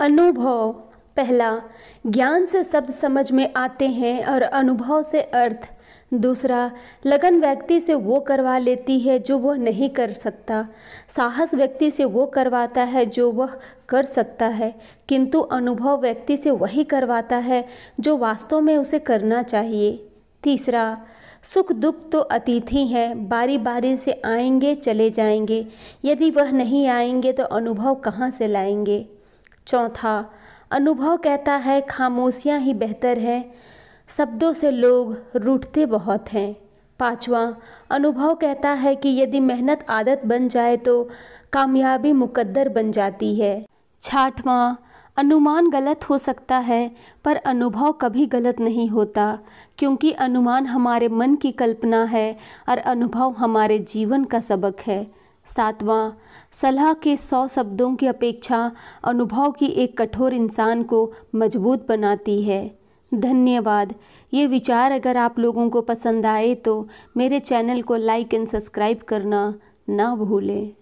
अनुभव पहला ज्ञान से शब्द समझ में आते हैं और अनुभव से अर्थ दूसरा लगन व्यक्ति से वो करवा लेती है जो वह नहीं कर सकता साहस व्यक्ति से वो करवाता है जो वह कर सकता है किंतु अनुभव व्यक्ति से वही करवाता है जो वास्तव में उसे करना चाहिए तीसरा सुख दुख तो अतिथि हैं बारी बारी से आएंगे चले जाएंगे यदि वह नहीं आएंगे तो अनुभव कहाँ से लाएंगे चौथा अनुभव कहता है खामोशियाँ ही बेहतर हैं शब्दों से लोग रूठते बहुत हैं पाँचवा अनुभव कहता है कि यदि मेहनत आदत बन जाए तो कामयाबी मुकद्दर बन जाती है छठवां अनुमान गलत हो सकता है पर अनुभव कभी गलत नहीं होता क्योंकि अनुमान हमारे मन की कल्पना है और अनुभव हमारे जीवन का सबक है सातवां सलाह के सौ शब्दों की अपेक्षा अनुभव की एक कठोर इंसान को मजबूत बनाती है धन्यवाद ये विचार अगर आप लोगों को पसंद आए तो मेरे चैनल को लाइक एंड सब्सक्राइब करना ना भूलें